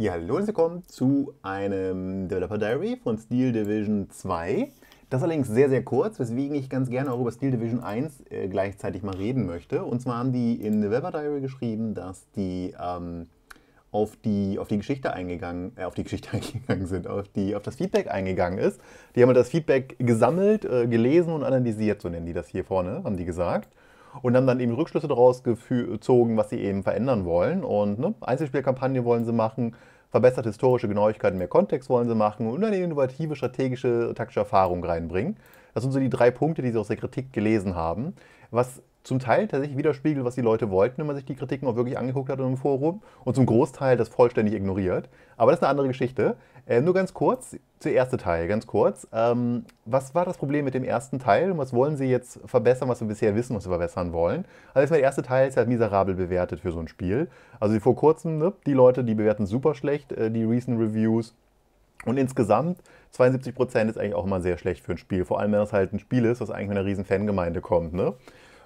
Ja, hallo und willkommen zu einem Developer Diary von Steel Division 2. Das allerdings sehr, sehr kurz, weswegen ich ganz gerne auch über Steel Division 1 äh, gleichzeitig mal reden möchte. Und zwar haben die in Developer Diary geschrieben, dass die, ähm, auf, die auf die Geschichte eingegangen, äh, auf die Geschichte eingegangen sind, auf, die, auf das Feedback eingegangen ist. Die haben halt das Feedback gesammelt, äh, gelesen und analysiert, so nennen die das hier vorne, haben die gesagt und haben dann eben Rückschlüsse daraus gezogen, was sie eben verändern wollen. Und ne, Einzelspielkampagne wollen sie machen, verbesserte historische Genauigkeit, mehr Kontext wollen sie machen und eine innovative strategische taktische Erfahrung reinbringen. Das sind so die drei Punkte, die sie aus der Kritik gelesen haben. Was zum Teil tatsächlich widerspiegelt, was die Leute wollten, wenn man sich die Kritiken auch wirklich angeguckt hat im Forum und zum Großteil das vollständig ignoriert. Aber das ist eine andere Geschichte. Äh, nur ganz kurz, der erste Teil, ganz kurz. Ähm, was war das Problem mit dem ersten Teil und was wollen Sie jetzt verbessern, was wir bisher wissen, was wir verbessern wollen? Also erstmal der erste Teil ist halt miserabel bewertet für so ein Spiel. Also vor kurzem, ne, die Leute, die bewerten super schlecht, äh, die Recent Reviews. Und insgesamt 72% ist eigentlich auch immer sehr schlecht für ein Spiel. Vor allem, wenn das halt ein Spiel ist, was eigentlich mit einer riesen Fangemeinde kommt. Ne?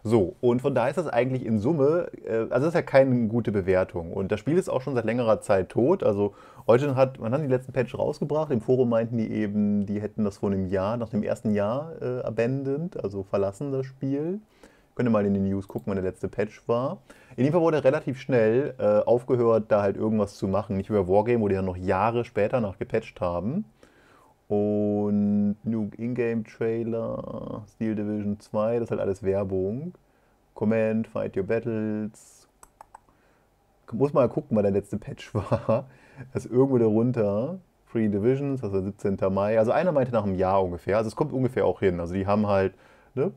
So, und von daher ist das eigentlich in Summe, äh, also das ist ja keine gute Bewertung. Und das Spiel ist auch schon seit längerer Zeit tot. Also heute hat, man hat die letzten Patch rausgebracht. Im Forum meinten die eben, die hätten das vor einem Jahr, nach dem ersten Jahr äh, abandoned, also verlassen das Spiel. Könnt ihr mal in den News gucken, wann der letzte Patch war. In jedem Fall wurde relativ schnell äh, aufgehört, da halt irgendwas zu machen. Nicht über Wargame, wo die dann noch Jahre später gepatcht haben und genug Ingame-Trailer, Steel Division 2, das ist halt alles Werbung. Command, Fight Your Battles. Muss mal gucken, wann der letzte Patch war. Das ist irgendwo darunter. Free Divisions, also 17. Mai. Also einer meinte nach einem Jahr ungefähr. Also es kommt ungefähr auch hin. Also die haben halt ne,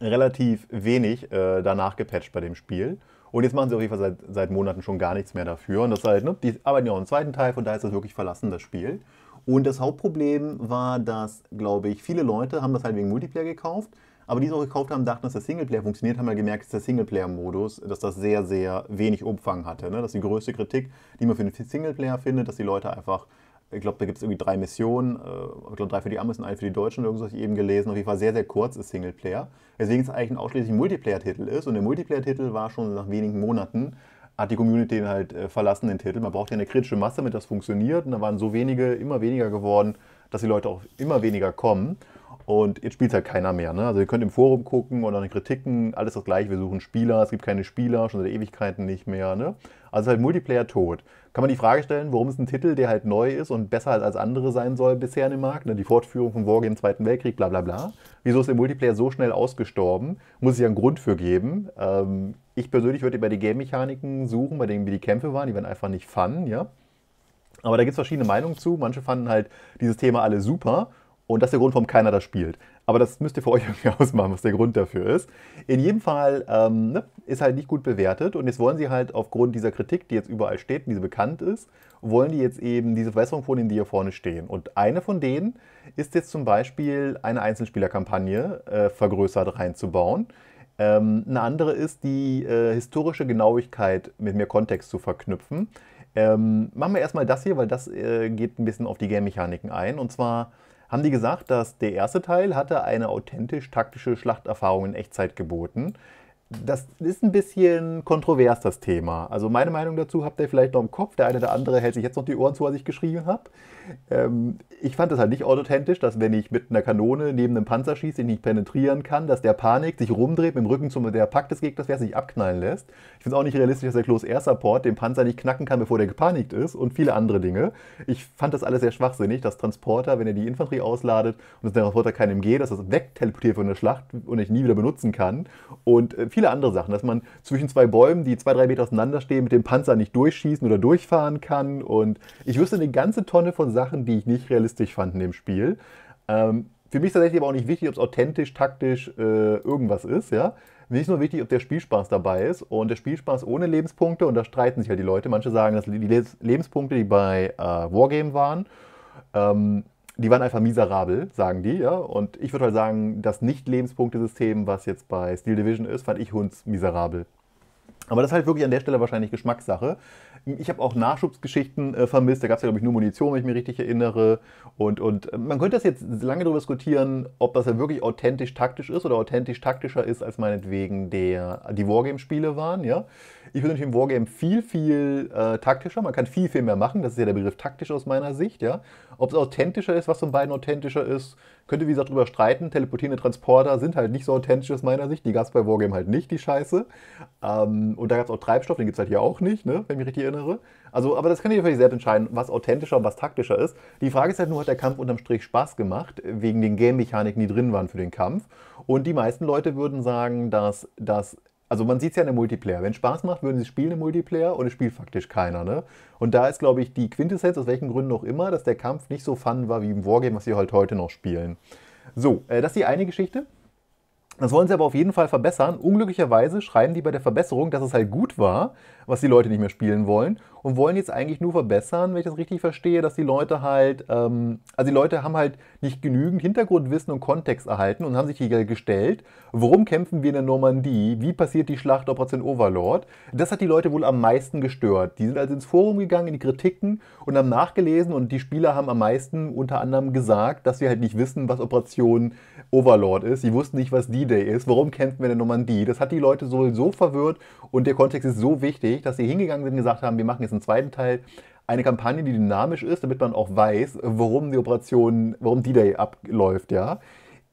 relativ wenig äh, danach gepatcht bei dem Spiel. Und jetzt machen sie auf jeden Fall seit, seit Monaten schon gar nichts mehr dafür. Und das ist halt, ne, die arbeiten ja auch im zweiten Teil, von da ist das wirklich verlassen, das Spiel. Und das Hauptproblem war, dass, glaube ich, viele Leute haben das halt wegen Multiplayer gekauft, aber die, die es auch gekauft haben, dachten, dass der Singleplayer funktioniert, haben ja gemerkt, dass der Singleplayer-Modus, dass das sehr, sehr wenig Umfang hatte. Ne? Das ist die größte Kritik, die man für den Singleplayer findet, dass die Leute einfach, ich glaube, da gibt es irgendwie drei Missionen, äh, ich glaube, drei für die Amis und eine für die Deutschen, irgendwas habe ich eben gelesen, auf jeden Fall sehr, sehr kurz ist Singleplayer, Deswegen ist es eigentlich ein ausschließlich Multiplayer-Titel ist und der Multiplayer-Titel war schon nach wenigen Monaten hat die Community halt äh, verlassen, den Titel. Man braucht ja eine kritische Masse, damit das funktioniert. Und da waren so wenige, immer weniger geworden, dass die Leute auch immer weniger kommen. Und jetzt spielt halt keiner mehr. Ne? Also ihr könnt im Forum gucken und an den Kritiken, alles das gleiche. Wir suchen Spieler, es gibt keine Spieler, schon seit Ewigkeiten nicht mehr. Ne? Also halt Multiplayer tot kann man die Frage stellen, warum ist ein Titel, der halt neu ist und besser als andere sein soll bisher im Markt, ne? die Fortführung von Wargame im Zweiten Weltkrieg, bla bla bla, wieso ist der Multiplayer so schnell ausgestorben? Muss ich ja einen Grund für geben. Ähm, ich persönlich würde bei den Game-Mechaniken suchen, bei denen wie die Kämpfe waren, die waren einfach nicht fun, ja. Aber da gibt es verschiedene Meinungen zu. Manche fanden halt dieses Thema alle super und das ist der Grund, warum keiner das spielt. Aber das müsst ihr für euch irgendwie ausmachen, was der Grund dafür ist. In jedem Fall ähm, ne, ist halt nicht gut bewertet und jetzt wollen sie halt aufgrund dieser Kritik, die jetzt überall steht, und die bekannt ist, wollen die jetzt eben diese Verbesserung vornehmen, die hier vorne stehen. Und eine von denen ist jetzt zum Beispiel eine Einzelspielerkampagne äh, vergrößert reinzubauen. Ähm, eine andere ist, die äh, historische Genauigkeit mit mehr Kontext zu verknüpfen. Ähm, machen wir erstmal das hier, weil das äh, geht ein bisschen auf die Game-Mechaniken ein. Und zwar haben die gesagt, dass der erste Teil hatte eine authentisch taktische Schlachterfahrung in Echtzeit geboten. Das ist ein bisschen kontrovers, das Thema. Also meine Meinung dazu habt ihr vielleicht noch im Kopf. Der eine oder andere hält sich jetzt noch die Ohren zu, als ich geschrieben habe. Ähm, ich fand das halt nicht authentisch, dass wenn ich mit einer Kanone neben einem Panzer schieße, den ich nicht penetrieren kann, dass der Panik sich rumdreht, mit dem Rücken zum der Pack des Gegners wäre, sich abknallen lässt. Ich finde es auch nicht realistisch, dass der Close Air Support den Panzer nicht knacken kann, bevor der gepanikt ist und viele andere Dinge. Ich fand das alles sehr schwachsinnig, dass Transporter, wenn er die Infanterie ausladet und dass der Transporter kein MG, dass das wegteleportiert von der Schlacht und ich nie wieder benutzen kann. Und äh, viele andere Sachen, dass man zwischen zwei Bäumen, die zwei, drei Meter auseinander stehen, mit dem Panzer nicht durchschießen oder durchfahren kann. Und ich wüsste eine ganze Tonne von Sachen, Sachen, die ich nicht realistisch fand in dem Spiel. Ähm, für mich ist tatsächlich aber auch nicht wichtig, ob es authentisch, taktisch äh, irgendwas ist, ja. ist nur wichtig, ob der Spielspaß dabei ist. Und der Spielspaß ohne Lebenspunkte, und da streiten sich ja halt die Leute. Manche sagen, dass die Lebenspunkte, die bei äh, Wargame waren, ähm, die waren einfach miserabel, sagen die, ja. Und ich würde halt sagen, das nicht lebenspunkte system was jetzt bei Steel Division ist, fand ich miserabel. Aber das ist halt wirklich an der Stelle wahrscheinlich Geschmackssache. Ich habe auch Nachschubsgeschichten äh, vermisst. Da gab es ja, glaube ich, nur Munition, wenn ich mich richtig erinnere. Und, und äh, man könnte das jetzt lange darüber diskutieren, ob das ja wirklich authentisch taktisch ist oder authentisch taktischer ist, als meinetwegen der, die Wargame-Spiele waren. Ja? Ich finde im Wargame viel, viel äh, taktischer. Man kann viel, viel mehr machen. Das ist ja der Begriff taktisch aus meiner Sicht. Ja? Ob es authentischer ist, was von beiden authentischer ist, könnte wie gesagt drüber streiten. Teleportierende Transporter sind halt nicht so authentisch aus meiner Sicht. Die gab es bei Wargame halt nicht, die Scheiße. Ähm, und da gab es auch Treibstoff, den gibt es halt hier auch nicht, ne? wenn ich mich richtig erinnere. Also, aber das kann ich natürlich selbst entscheiden, was authentischer und was taktischer ist. Die Frage ist halt nur, hat der Kampf unterm Strich Spaß gemacht, wegen den Game-Mechaniken, die drin waren für den Kampf. Und die meisten Leute würden sagen, dass das also man sieht es ja in der Multiplayer. Wenn es Spaß macht, würden sie spielen im Multiplayer und es spielt faktisch keiner. Ne? Und da ist, glaube ich, die Quintessenz, aus welchen Gründen auch immer, dass der Kampf nicht so fun war wie im Wargame, was sie halt heute noch spielen. So, äh, das ist die eine Geschichte. Das wollen sie aber auf jeden Fall verbessern. Unglücklicherweise schreiben die bei der Verbesserung, dass es halt gut war, was die Leute nicht mehr spielen wollen und wollen jetzt eigentlich nur verbessern, wenn ich das richtig verstehe, dass die Leute halt, ähm, also die Leute haben halt nicht genügend Hintergrundwissen und Kontext erhalten und haben sich hier gestellt, worum kämpfen wir in der Normandie, wie passiert die Schlacht Operation Overlord. Das hat die Leute wohl am meisten gestört. Die sind also ins Forum gegangen, in die Kritiken und haben nachgelesen und die Spieler haben am meisten unter anderem gesagt, dass sie halt nicht wissen, was Operation Overlord ist. Sie wussten nicht, was D-Day ist, warum kämpfen wir in der Normandie. Das hat die Leute so, so verwirrt und der Kontext ist so wichtig, dass sie hingegangen sind und gesagt haben, wir machen jetzt jetzt im zweiten Teil eine Kampagne, die dynamisch ist, damit man auch weiß, warum die Operation, warum D-Day abläuft, ja.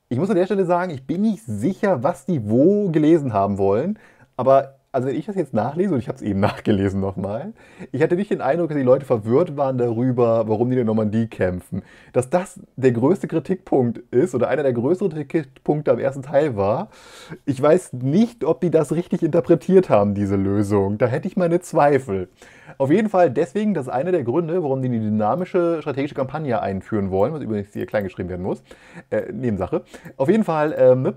Ich muss an der Stelle sagen, ich bin nicht sicher, was die wo gelesen haben wollen, aber also wenn ich das jetzt nachlese, und ich habe es eben nachgelesen nochmal, ich hatte nicht den Eindruck, dass die Leute verwirrt waren darüber, warum die in der Normandie kämpfen. Dass das der größte Kritikpunkt ist oder einer der größeren Kritikpunkte am ersten Teil war. Ich weiß nicht, ob die das richtig interpretiert haben, diese Lösung. Da hätte ich meine Zweifel. Auf jeden Fall deswegen, das ist einer der Gründe, warum die eine dynamische strategische Kampagne einführen wollen, was übrigens hier klein geschrieben werden muss. Äh, Nebensache. Auf jeden Fall, äh,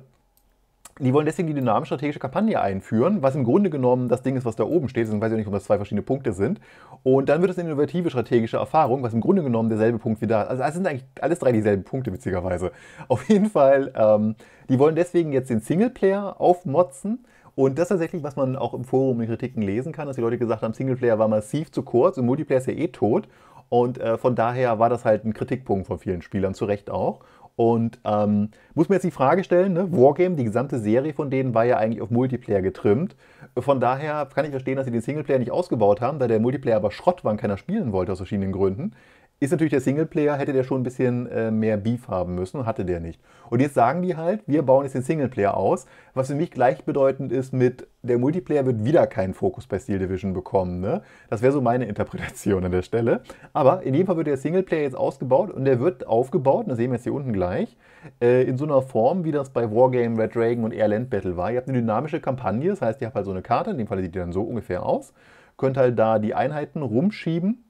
die wollen deswegen die dynamische strategische Kampagne einführen, was im Grunde genommen das Ding ist, was da oben steht. Deswegen weiß ich nicht, ob das zwei verschiedene Punkte sind. Und dann wird es eine innovative strategische Erfahrung, was im Grunde genommen derselbe Punkt wie da ist. Also, also es sind eigentlich alles drei dieselben Punkte, witzigerweise. Auf jeden Fall, ähm, die wollen deswegen jetzt den Singleplayer aufmotzen. Und das ist tatsächlich, was man auch im Forum in Kritiken lesen kann, dass die Leute gesagt haben, Singleplayer war massiv zu kurz und Multiplayer ist ja eh tot. Und äh, von daher war das halt ein Kritikpunkt von vielen Spielern, zu Recht auch. Und ähm, muss mir jetzt die Frage stellen, ne? Wargame, die gesamte Serie von denen war ja eigentlich auf Multiplayer getrimmt. Von daher kann ich verstehen, dass sie den Singleplayer nicht ausgebaut haben, da der Multiplayer aber Schrott war und keiner spielen wollte aus verschiedenen Gründen ist natürlich der Singleplayer, hätte der schon ein bisschen äh, mehr Beef haben müssen, hatte der nicht. Und jetzt sagen die halt, wir bauen jetzt den Singleplayer aus, was für mich gleichbedeutend ist mit, der Multiplayer wird wieder keinen Fokus bei Steel Division bekommen. Ne? Das wäre so meine Interpretation an der Stelle. Aber in jedem Fall wird der Singleplayer jetzt ausgebaut und der wird aufgebaut, das sehen wir jetzt hier unten gleich, äh, in so einer Form, wie das bei Wargame, Red Dragon und Air Land Battle war. Ihr habt eine dynamische Kampagne, das heißt, ihr habt halt so eine Karte, in dem Fall sieht die dann so ungefähr aus, könnt halt da die Einheiten rumschieben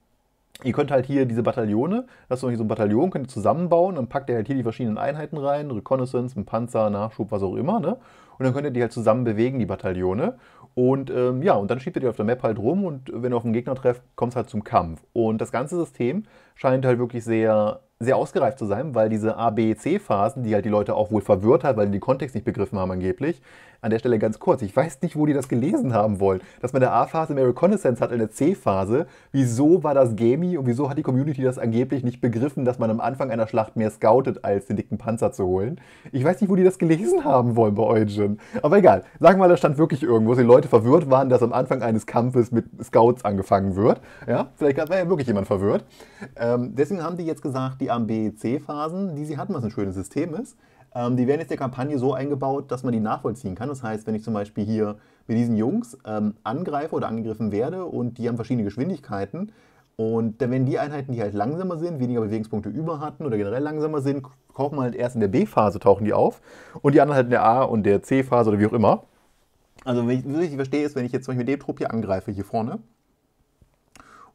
Ihr könnt halt hier diese Bataillone, das ist so ein Bataillon, könnt ihr zusammenbauen, dann packt ihr halt hier die verschiedenen Einheiten rein, Reconnaissance, ein Panzer, Nachschub, was auch immer, ne? Und dann könnt ihr die halt zusammen bewegen, die Bataillone. Und ähm, ja, und dann schiebt ihr die auf der Map halt rum und wenn ihr auf einen Gegner trefft, kommt es halt zum Kampf. Und das ganze System scheint halt wirklich sehr, sehr ausgereift zu sein, weil diese A, B, C-Phasen, die halt die Leute auch wohl verwirrt hat, weil die den Kontext nicht begriffen haben angeblich, an der Stelle ganz kurz. Ich weiß nicht, wo die das gelesen haben wollen. Dass man eine A-Phase mehr Reconnaissance hat in der C-Phase. Wieso war das Gamey und wieso hat die Community das angeblich nicht begriffen, dass man am Anfang einer Schlacht mehr scoutet, als den dicken Panzer zu holen? Ich weiß nicht, wo die das gelesen haben wollen bei Origin. Aber egal. Sagen wir mal, da stand wirklich irgendwo, dass die Leute verwirrt waren, dass am Anfang eines Kampfes mit Scouts angefangen wird. Ja, vielleicht war ja wirklich jemand verwirrt. Ähm, deswegen haben die jetzt gesagt, die haben B, C-Phasen, die sie hatten, was ein schönes System ist, ähm, die werden jetzt der Kampagne so eingebaut, dass man die nachvollziehen kann. Das heißt, wenn ich zum Beispiel hier mit diesen Jungs ähm, angreife oder angegriffen werde und die haben verschiedene Geschwindigkeiten, und dann werden die Einheiten, die halt langsamer sind, weniger Bewegungspunkte über hatten oder generell langsamer sind, tauchen halt erst in der B-Phase tauchen die auf und die anderen halt in der A- und der C-Phase oder wie auch immer. Also, wenn ich richtig verstehe, ist, wenn ich jetzt zum Beispiel mit dem Trupp hier angreife, hier vorne,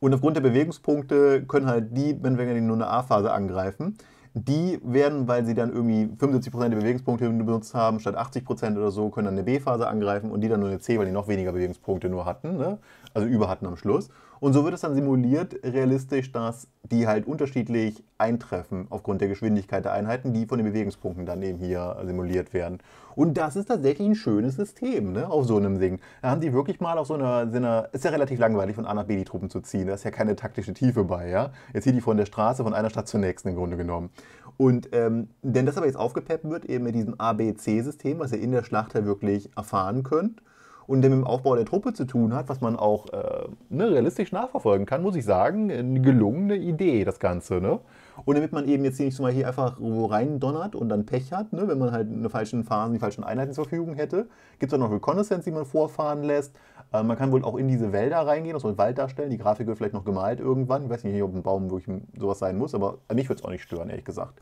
und aufgrund der Bewegungspunkte können halt die, wenn wir nur eine A-Phase angreifen, die werden, weil sie dann irgendwie 75% der Bewegungspunkte benutzt haben, statt 80% oder so, können dann eine B-Phase angreifen und die dann nur eine C, weil die noch weniger Bewegungspunkte nur hatten. Ne? also über hatten am Schluss. Und so wird es dann simuliert, realistisch, dass die halt unterschiedlich eintreffen aufgrund der Geschwindigkeit der Einheiten, die von den Bewegungspunkten dann eben hier simuliert werden. Und das ist tatsächlich ein schönes System, ne, auf so einem Ding. Da haben die wirklich mal auf so einer, so einer ist ja relativ langweilig, von A nach B die Truppen zu ziehen. Da ist ja keine taktische Tiefe bei, ja. Jetzt hier die von der Straße, von einer Stadt zur nächsten im Grunde genommen. Und ähm, denn das aber jetzt aufgepeppt wird eben mit diesem ABC-System, was ihr in der Schlacht ja halt wirklich erfahren könnt und der mit dem Aufbau der Truppe zu tun hat, was man auch äh, ne, realistisch nachverfolgen kann, muss ich sagen, eine gelungene Idee, das Ganze. Ne? Und damit man eben jetzt nicht so mal hier einfach wo reindonnert und dann Pech hat, ne, wenn man halt eine falschen Phasen, die falschen Einheiten zur Verfügung hätte, gibt es auch noch Reconnaissance, die man vorfahren lässt. Äh, man kann wohl auch in diese Wälder reingehen, also einen Wald darstellen. Die Grafik wird vielleicht noch gemalt irgendwann. Ich weiß nicht, ob ein Baum wirklich sowas sein muss, aber mich würde es auch nicht stören, ehrlich gesagt.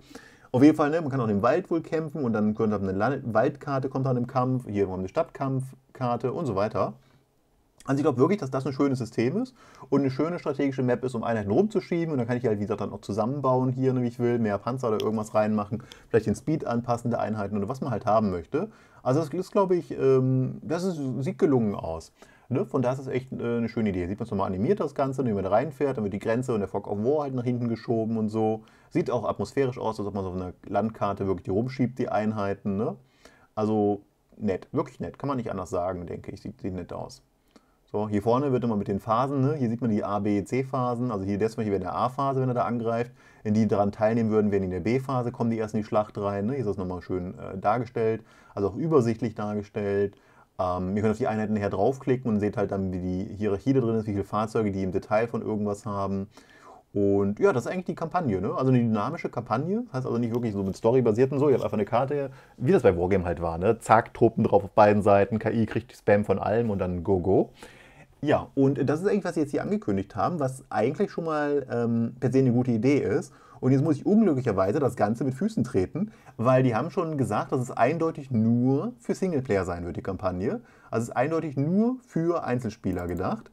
Auf jeden Fall, ne, man kann auch im Wald wohl kämpfen und dann könnte eine Land Waldkarte kommt dann im Kampf, hier haben wir eine Stadtkampfkarte und so weiter. Also ich glaube wirklich, dass das ein schönes System ist und eine schöne strategische Map ist, um Einheiten rumzuschieben. Und dann kann ich halt, wie gesagt, dann auch zusammenbauen hier, ne, wie ich will, mehr Panzer oder irgendwas reinmachen, vielleicht den Speed anpassen der Einheiten oder was man halt haben möchte. Also das ist, glaube ich, ähm, das ist, sieht gelungen aus. Ne? Von daher ist es echt äh, eine schöne Idee. Hier sieht man es nochmal animiert, das Ganze, wenn man da reinfährt, dann wird die Grenze und der Fog of War halt nach hinten geschoben und so. Sieht auch atmosphärisch aus, als ob man so auf einer Landkarte wirklich die rumschiebt, die Einheiten. Ne? Also nett, wirklich nett, kann man nicht anders sagen, denke ich. Sieht, sieht nett aus. So, hier vorne wird immer mit den Phasen, ne? hier sieht man die A, B, C-Phasen, also hier das hier wäre in der A-Phase, wenn er da angreift. Wenn die daran teilnehmen würden, wären die in der B-Phase, kommen die erst in die Schlacht rein. Ne? Hier ist das nochmal schön äh, dargestellt, also auch übersichtlich dargestellt. Ähm, ihr könnt auf die Einheiten her draufklicken und seht halt dann, wie die Hierarchie da drin ist, wie viele Fahrzeuge die im Detail von irgendwas haben. Und ja, das ist eigentlich die Kampagne, ne? Also eine dynamische Kampagne, heißt also nicht wirklich so mit Story-basierten so, ihr habt einfach eine Karte, wie das bei Wargame halt war, ne? Zack, Truppen drauf auf beiden Seiten, KI kriegt die Spam von allem und dann go, go. Ja, und das ist eigentlich, was sie jetzt hier angekündigt haben, was eigentlich schon mal ähm, per se eine gute Idee ist. Und jetzt muss ich unglücklicherweise das Ganze mit Füßen treten, weil die haben schon gesagt, dass es eindeutig nur für Singleplayer sein wird, die Kampagne. Also es ist eindeutig nur für Einzelspieler gedacht.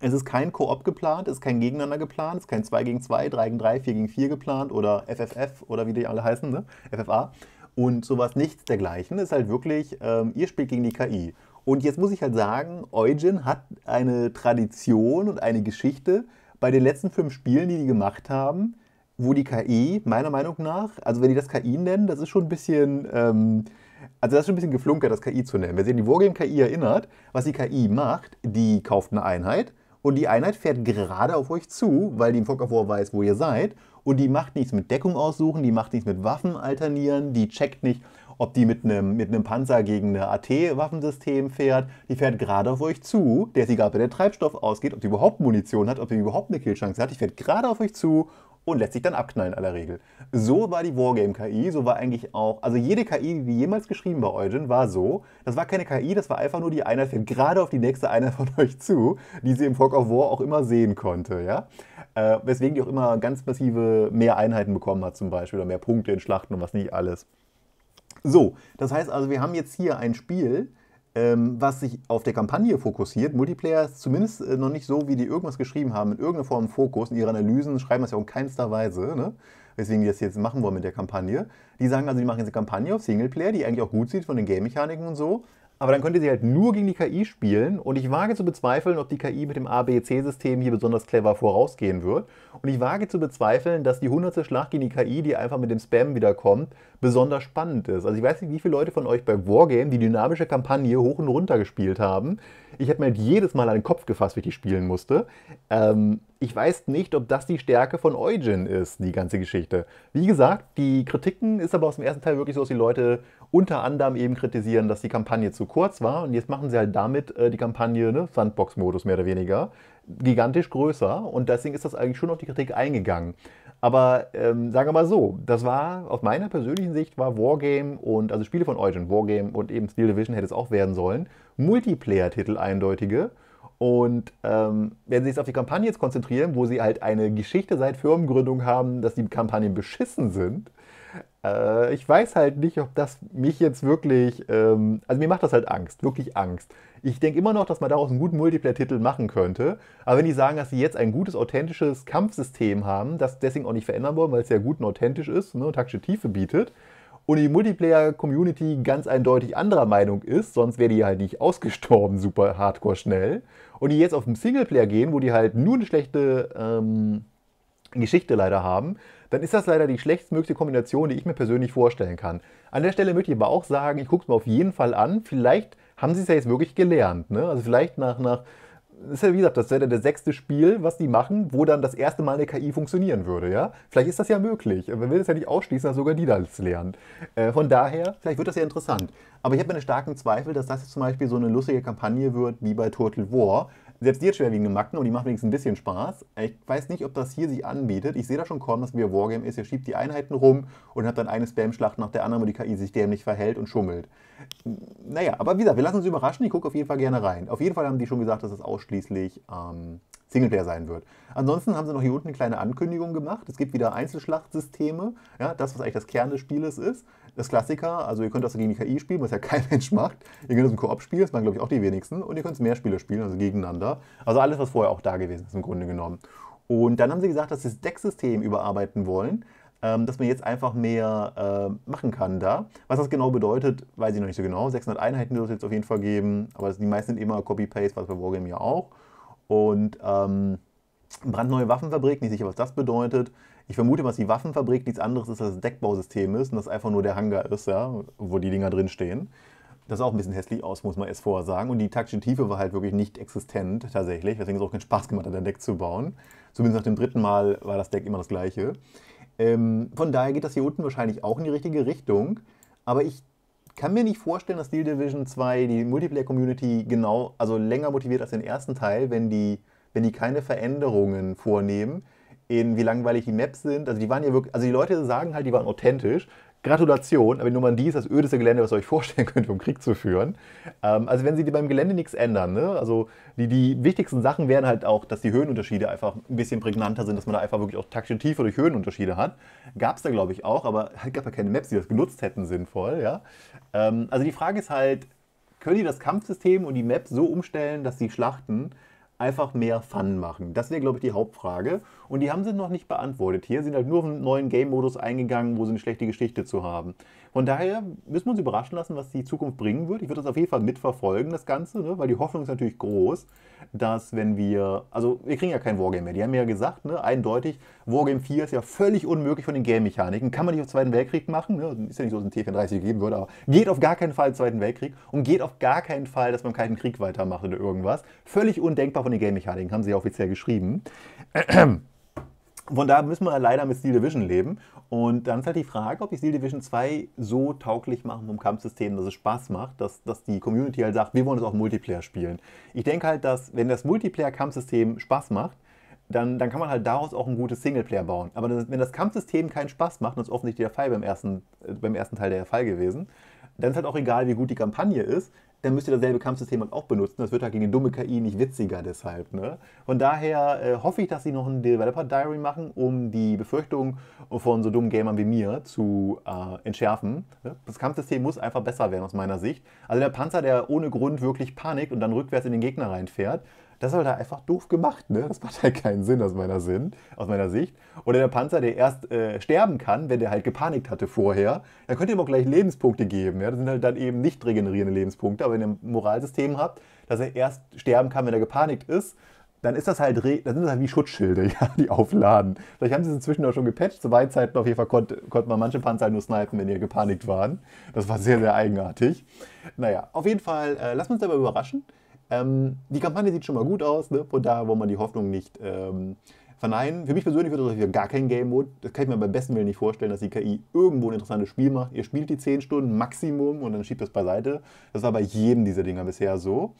Es ist kein Koop geplant, es ist kein Gegeneinander geplant, es ist kein 2 gegen 2, 3 gegen 3, 4 gegen 4 geplant oder FFF oder wie die alle heißen, ne? FFA. Und sowas nichts dergleichen. Es ist halt wirklich, ähm, ihr spielt gegen die KI. Und jetzt muss ich halt sagen, Eugen hat eine Tradition und eine Geschichte bei den letzten fünf Spielen, die die gemacht haben, wo die KI, meiner Meinung nach, also wenn die das KI nennen, das ist schon ein bisschen, ähm, also das ist schon ein bisschen geflunkert, das KI zu nennen. Wir sehen, die Wargame-KI erinnert, was die KI macht, die kauft eine Einheit und die Einheit fährt gerade auf euch zu, weil die im Volk of War weiß, wo ihr seid und die macht nichts mit Deckung aussuchen, die macht nichts mit Waffen alternieren, die checkt nicht, ob die mit einem mit einem Panzer gegen eine AT-Waffensystem fährt, die fährt gerade auf euch zu, der ist egal, ob der Treibstoff ausgeht, ob die überhaupt Munition hat, ob die überhaupt eine Killchance hat, die fährt gerade auf euch zu und lässt sich dann abknallen in aller Regel. So war die Wargame-KI, so war eigentlich auch, also jede KI, die jemals geschrieben bei Eugen, war so, das war keine KI, das war einfach nur die Einheit, fällt gerade auf die nächste Einheit von euch zu, die sie im Fog of War auch immer sehen konnte, ja. Äh, weswegen die auch immer ganz massive mehr Einheiten bekommen hat zum Beispiel oder mehr Punkte in Schlachten und was nicht alles. So, das heißt also, wir haben jetzt hier ein Spiel, ähm, was sich auf der Kampagne fokussiert. Multiplayer ist zumindest äh, noch nicht so, wie die irgendwas geschrieben haben, in irgendeiner Form Fokus. In ihren Analysen schreiben das ja auch in keinster Weise, ne? weswegen die das jetzt machen wollen mit der Kampagne. Die sagen also, die machen jetzt eine Kampagne auf Singleplayer, die eigentlich auch gut sieht von den Game-Mechaniken und so. Aber dann könnt ihr sie halt nur gegen die KI spielen und ich wage zu bezweifeln, ob die KI mit dem ABC-System hier besonders clever vorausgehen wird. Und ich wage zu bezweifeln, dass die hundertste Schlacht gegen die KI, die einfach mit dem Spam wiederkommt, besonders spannend ist. Also ich weiß nicht, wie viele Leute von euch bei Wargame die dynamische Kampagne hoch und runter gespielt haben. Ich habe mir halt jedes Mal an den Kopf gefasst, wie ich die spielen musste. Ähm, ich weiß nicht, ob das die Stärke von Eugen ist, die ganze Geschichte. Wie gesagt, die Kritiken ist aber aus dem ersten Teil wirklich so, dass die Leute unter anderem eben kritisieren, dass die Kampagne zu kurz war. Und jetzt machen sie halt damit äh, die Kampagne, ne, Sandbox-Modus mehr oder weniger, gigantisch größer und deswegen ist das eigentlich schon auf die Kritik eingegangen. Aber ähm, sagen wir mal so, das war aus meiner persönlichen Sicht war Wargame und also Spiele von Origin, Wargame und eben Steel Division hätte es auch werden sollen, Multiplayer-Titel eindeutige. Und ähm, wenn sie sich auf die Kampagne jetzt konzentrieren, wo sie halt eine Geschichte seit Firmengründung haben, dass die Kampagnen beschissen sind, äh, ich weiß halt nicht, ob das mich jetzt wirklich, ähm, also mir macht das halt Angst, wirklich Angst. Ich denke immer noch, dass man daraus einen guten Multiplayer-Titel machen könnte. Aber wenn die sagen, dass sie jetzt ein gutes, authentisches Kampfsystem haben, das deswegen auch nicht verändern wollen, weil es ja gut und authentisch ist ne, und taktische Tiefe bietet, und die Multiplayer-Community ganz eindeutig anderer Meinung ist, sonst wäre die halt nicht ausgestorben, super hardcore schnell. Und die jetzt auf den Singleplayer gehen, wo die halt nur eine schlechte ähm, Geschichte leider haben, dann ist das leider die schlechtstmögliche Kombination, die ich mir persönlich vorstellen kann. An der Stelle möchte ich aber auch sagen, ich gucke es mir auf jeden Fall an. Vielleicht haben sie es ja jetzt wirklich gelernt. Ne? Also vielleicht nach, nach das ist ja wie gesagt, das wäre der sechste Spiel, was die machen, wo dann das erste Mal eine KI funktionieren würde, ja? Vielleicht ist das ja möglich. Man will es ja nicht ausschließen, dass sogar die das lernen. Äh, von daher, vielleicht wird das ja interessant. Aber ich habe meine starken Zweifel, dass das jetzt zum Beispiel so eine lustige Kampagne wird wie bei Turtle War, selbst die hat schwerwiegende Macken und die macht wenigstens ein bisschen Spaß. Ich weiß nicht, ob das hier sich anbietet. Ich sehe da schon kommen, dass es Wargame ist. Ihr schiebt die Einheiten rum und habt dann eine Spam-Schlacht nach der anderen, wo die KI sich dämlich verhält und schummelt. Naja, aber wie gesagt, wir lassen uns überraschen. Ich gucke auf jeden Fall gerne rein. Auf jeden Fall haben die schon gesagt, dass es ausschließlich ähm, Singleplayer sein wird. Ansonsten haben sie noch hier unten eine kleine Ankündigung gemacht. Es gibt wieder Einzelschlachtsysteme. Ja, das, was eigentlich das Kern des Spieles ist. Das Klassiker, also ihr könnt das gegen die KI spielen, was ja kein Mensch macht. Ihr könnt das im Koop spielen, das machen glaube ich auch die wenigsten. Und ihr könnt es mehr Spiele spielen, also gegeneinander. Also alles, was vorher auch da gewesen ist im Grunde genommen. Und dann haben sie gesagt, dass sie das Decksystem überarbeiten wollen, ähm, dass man jetzt einfach mehr äh, machen kann da. Was das genau bedeutet, weiß ich noch nicht so genau. 600 Einheiten wird es jetzt auf jeden Fall geben, aber das, die meisten sind immer Copy-Paste, was bei Wargame ja auch. Und ähm, brandneue Waffenfabrik, nicht sicher, was das bedeutet. Ich vermute, was die Waffenfabrik nichts anderes ist, als das Deckbausystem ist und das einfach nur der Hangar ist, ja, wo die Dinger drin stehen. Das sah auch ein bisschen hässlich aus, muss man erst vorher sagen. Und die taktische Tiefe war halt wirklich nicht existent tatsächlich, weswegen es auch keinen Spaß gemacht hat, ein Deck zu bauen. Zumindest nach dem dritten Mal war das Deck immer das gleiche. Ähm, von daher geht das hier unten wahrscheinlich auch in die richtige Richtung. Aber ich kann mir nicht vorstellen, dass Steel Division 2 die Multiplayer-Community genau, also länger motiviert als den ersten Teil, wenn die, wenn die keine Veränderungen vornehmen in wie langweilig die Maps sind. Also die waren ja wirklich, also die Leute sagen halt, die waren authentisch. Gratulation, aber die Normandie ist das ödeste Gelände, was ihr euch vorstellen könnt, um Krieg zu führen. Ähm, also wenn sie beim Gelände nichts ändern, ne? also die, die wichtigsten Sachen wären halt auch, dass die Höhenunterschiede einfach ein bisschen prägnanter sind, dass man da einfach wirklich auch taktische Tiefe durch Höhenunterschiede hat. Gab es da glaube ich auch, aber halt gab ja keine Maps, die das genutzt hätten sinnvoll. Ja? Ähm, also die Frage ist halt, können die das Kampfsystem und die Maps so umstellen, dass die Schlachten einfach mehr Fun machen? Das wäre glaube ich die Hauptfrage. Und die haben sie noch nicht beantwortet. Hier sind halt nur auf einen neuen Game-Modus eingegangen, wo sie eine schlechte Geschichte zu haben. Von daher müssen wir uns überraschen lassen, was die Zukunft bringen wird. Ich würde das auf jeden Fall mitverfolgen, das Ganze, ne? weil die Hoffnung ist natürlich groß, dass wenn wir, also wir kriegen ja kein Wargame mehr. Die haben ja gesagt, ne, eindeutig, Wargame 4 ist ja völlig unmöglich von den Game-Mechaniken. Kann man nicht auf den Zweiten Weltkrieg machen. Ne? Ist ja nicht so, dass es einen T34 geben würde, aber geht auf gar keinen Fall den Zweiten Weltkrieg und geht auf gar keinen Fall, dass man keinen Krieg weitermacht oder irgendwas. Völlig undenkbar von den Game-Mechaniken, haben sie ja offiziell geschrieben. Von da müssen wir leider mit Steel Division leben. Und dann ist halt die Frage, ob ich Steel Division 2 so tauglich machen vom Kampfsystem, dass es Spaß macht, dass, dass die Community halt sagt, wir wollen es auch Multiplayer spielen. Ich denke halt, dass wenn das Multiplayer-Kampfsystem Spaß macht, dann, dann kann man halt daraus auch ein gutes Singleplayer bauen. Aber das, wenn das Kampfsystem keinen Spaß macht, und das ist offensichtlich der Fall beim ersten, äh, beim ersten Teil der Fall gewesen, dann ist halt auch egal, wie gut die Kampagne ist dann müsst ihr dasselbe Kampfsystem halt auch benutzen. Das wird halt gegen die dumme KI nicht witziger deshalb. Ne? Von daher äh, hoffe ich, dass sie noch ein Developer Diary machen, um die Befürchtungen von so dummen Gamern wie mir zu äh, entschärfen. Ne? Das Kampfsystem muss einfach besser werden aus meiner Sicht. Also der Panzer, der ohne Grund wirklich panikt und dann rückwärts in den Gegner reinfährt, das ist halt einfach doof gemacht, ne? Das macht halt keinen Sinn aus meiner, Sinn, aus meiner Sicht. Oder der Panzer, der erst äh, sterben kann, wenn der halt gepanikt hatte vorher, dann könnt ihr ihm auch gleich Lebenspunkte geben. Ja? Das sind halt dann eben nicht regenerierende Lebenspunkte, aber wenn ihr ein Moralsystem habt, dass er erst sterben kann, wenn er gepanikt ist, dann ist das halt, dann sind das halt wie Schutzschilde, ja, die aufladen. Vielleicht haben sie es inzwischen auch schon gepatcht. Zu Weinzeiten auf jeden Fall konnte, konnte man manche Panzer nur snipen, wenn die gepanikt waren. Das war sehr, sehr eigenartig. Naja, auf jeden Fall, äh, lassen wir uns dabei überraschen. Ähm, die Kampagne sieht schon mal gut aus, ne? von daher wollen wir die Hoffnung nicht ähm, verneinen. Für mich persönlich wird das hier gar kein Game Mode. Das kann ich mir beim besten Willen nicht vorstellen, dass die KI irgendwo ein interessantes Spiel macht. Ihr spielt die 10 Stunden Maximum und dann schiebt das beiseite. Das war bei jedem dieser Dinger bisher so.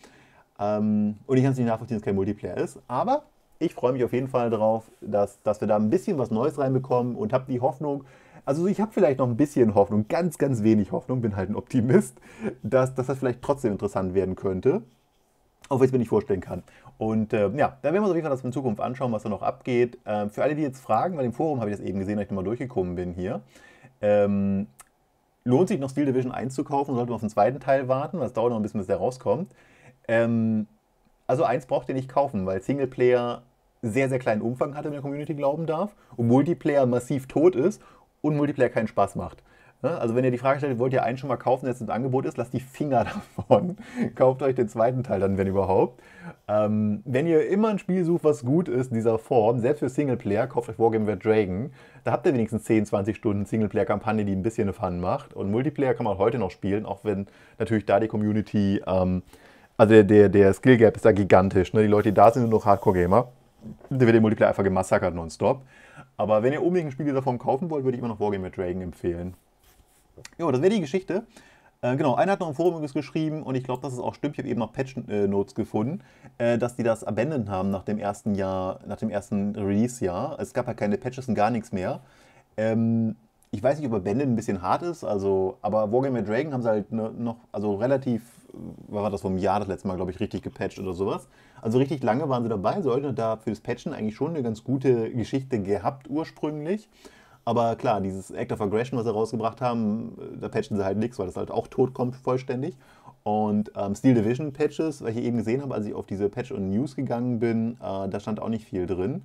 Ähm, und ich kann es nicht nachvollziehen, dass es kein Multiplayer ist. Aber ich freue mich auf jeden Fall darauf, dass, dass wir da ein bisschen was Neues reinbekommen und habe die Hoffnung, also ich habe vielleicht noch ein bisschen Hoffnung, ganz, ganz wenig Hoffnung, bin halt ein Optimist, dass, dass das vielleicht trotzdem interessant werden könnte auch wenn ich mir nicht vorstellen kann. Und äh, ja, da werden wir uns auf jeden Fall das in Zukunft anschauen, was da noch abgeht. Äh, für alle, die jetzt fragen, weil im Forum habe ich das eben gesehen, als ich nochmal durchgekommen bin hier. Ähm, lohnt sich noch Steel Division 1 zu kaufen? Sollte man auf den zweiten Teil warten, weil es dauert noch ein bisschen, bis der rauskommt. Ähm, also eins braucht ihr nicht kaufen, weil Singleplayer sehr, sehr kleinen Umfang hatte, wenn der Community glauben darf, und Multiplayer massiv tot ist und Multiplayer keinen Spaß macht. Ne? Also wenn ihr die Frage stellt, wollt ihr einen schon mal kaufen, der jetzt im Angebot ist, lasst die Finger davon. Kauft euch den zweiten Teil dann, wenn überhaupt. Ähm, wenn ihr immer ein Spiel sucht, was gut ist in dieser Form, selbst für Singleplayer, kauft euch Wargame Red Dragon. Da habt ihr wenigstens 10, 20 Stunden Singleplayer-Kampagne, die ein bisschen eine Fun macht. Und Multiplayer kann man heute noch spielen, auch wenn natürlich da die Community, ähm, also der, der, der Skill Gap ist da gigantisch. Ne? Die Leute, die da sind, sind noch Hardcore-Gamer. Da wird der Multiplayer einfach gemassakert nonstop. Aber wenn ihr unbedingt ein Spiel dieser Form kaufen wollt, würde ich immer noch Wargame Red Dragon empfehlen. Ja, das wäre die Geschichte. Äh, genau, einer hat noch im Forum geschrieben und ich glaube, dass es auch stimmt. Ich habe eben noch Patch-Notes gefunden, äh, dass die das abandoned haben nach dem ersten Jahr, nach dem ersten Release-Jahr. Es gab ja halt keine Patches und gar nichts mehr. Ähm, ich weiß nicht, ob abandoned ein bisschen hart ist, also, aber Wargame Dragon haben sie halt ne, noch, also relativ, äh, war das vom Jahr das letzte Mal, glaube ich, richtig gepatcht oder sowas. Also richtig lange waren sie dabei. Sie sollten da für das Patchen eigentlich schon eine ganz gute Geschichte gehabt ursprünglich. Aber klar, dieses Act of Aggression, was sie rausgebracht haben, da patchen sie halt nichts, weil das halt auch tot kommt vollständig. Und ähm, Steel Division Patches, was ich eben gesehen habe, als ich auf diese Patch und News gegangen bin, äh, da stand auch nicht viel drin.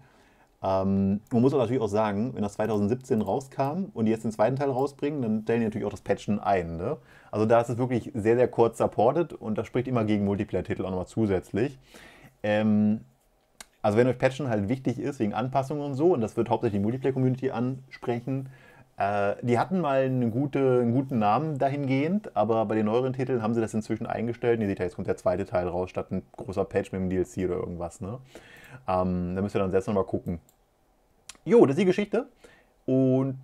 Ähm, man muss aber natürlich auch sagen, wenn das 2017 rauskam und die jetzt den zweiten Teil rausbringen, dann stellen die natürlich auch das Patchen ein. Ne? Also da ist es wirklich sehr, sehr kurz supported und das spricht immer gegen Multiplayer-Titel auch nochmal zusätzlich. Ähm, also wenn euch Patchen halt wichtig ist wegen Anpassungen und so, und das wird hauptsächlich die Multiplayer-Community ansprechen, äh, die hatten mal eine gute, einen guten Namen dahingehend, aber bei den neueren Titeln haben sie das inzwischen eingestellt. ihr seht ja, jetzt kommt der zweite Teil raus, statt ein großer Patch mit dem DLC oder irgendwas. Ne? Ähm, da müsst ihr dann selbst nochmal gucken. Jo, das ist die Geschichte. Und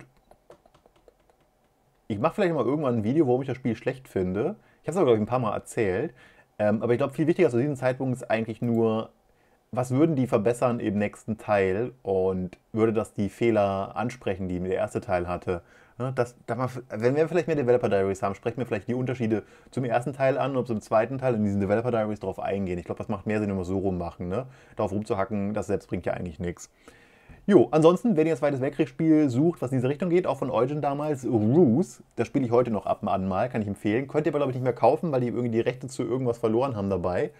ich mache vielleicht mal irgendwann ein Video, warum ich das Spiel schlecht finde. Ich habe es aber, glaube ich, ein paar Mal erzählt. Ähm, aber ich glaube, viel wichtiger zu diesem Zeitpunkt ist eigentlich nur, was würden die verbessern im nächsten Teil und würde das die Fehler ansprechen, die der erste Teil hatte? Das, wenn wir vielleicht mehr Developer Diaries haben, sprechen wir vielleicht die Unterschiede zum ersten Teil an, ob es im zweiten Teil in diesen Developer Diaries drauf eingehen. Ich glaube, das macht mehr Sinn, wenn wir so rummachen. Ne? Darauf rumzuhacken, das selbst bringt ja eigentlich nichts. Jo, ansonsten, wenn ihr das zweites Weltkriegsspiel sucht, was in diese Richtung geht, auch von Eugen damals, Ruse, das spiele ich heute noch ab und an mal, kann ich empfehlen. Könnt ihr aber, glaube ich, nicht mehr kaufen, weil die irgendwie die Rechte zu irgendwas verloren haben dabei.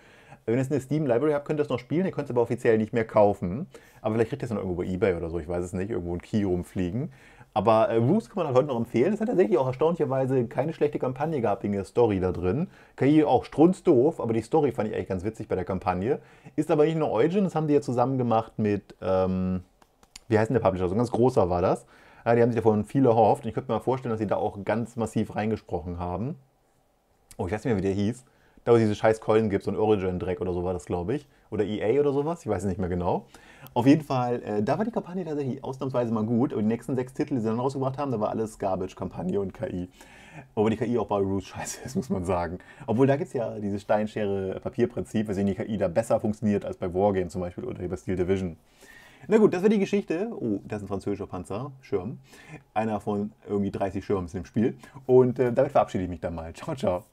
Wenn ihr eine Steam Library habt, könnt ihr das noch spielen, ihr könnt es aber offiziell nicht mehr kaufen. Aber vielleicht kriegt ihr es dann irgendwo bei Ebay oder so, ich weiß es nicht, irgendwo ein Key rumfliegen. Aber äh, Roost kann man halt heute noch empfehlen. Es hat tatsächlich auch erstaunlicherweise keine schlechte Kampagne gehabt wegen der Story da drin. KI auch strunzdoof, aber die Story fand ich eigentlich ganz witzig bei der Kampagne. Ist aber nicht nur Origin, das haben die ja zusammen gemacht mit, ähm, wie heißt denn der Publisher? So ein ganz großer war das. Ja, die haben sich davon viele erhofft. Und ich könnte mir mal vorstellen, dass sie da auch ganz massiv reingesprochen haben. Oh, ich weiß nicht mehr, wie der hieß da wo es diese scheiß Keulen gibt, so ein Origin-Dreck oder so war das, glaube ich. Oder EA oder sowas, ich weiß es nicht mehr genau. Auf jeden Fall, äh, da war die Kampagne tatsächlich ausnahmsweise mal gut. Aber die nächsten sechs Titel, die sie dann rausgebracht haben, da war alles Garbage-Kampagne und KI. Obwohl die KI auch bei Roots scheiße ist, muss man sagen. Obwohl da gibt es ja dieses Steinschere-Papier-Prinzip, weswegen die KI da besser funktioniert als bei Wargame zum Beispiel oder bei Steel Division. Na gut, das war die Geschichte. Oh, das ist ein französischer Panzer, Schirm. Einer von irgendwie 30 Schirmen in dem Spiel. Und äh, damit verabschiede ich mich dann mal. Ciao, ciao.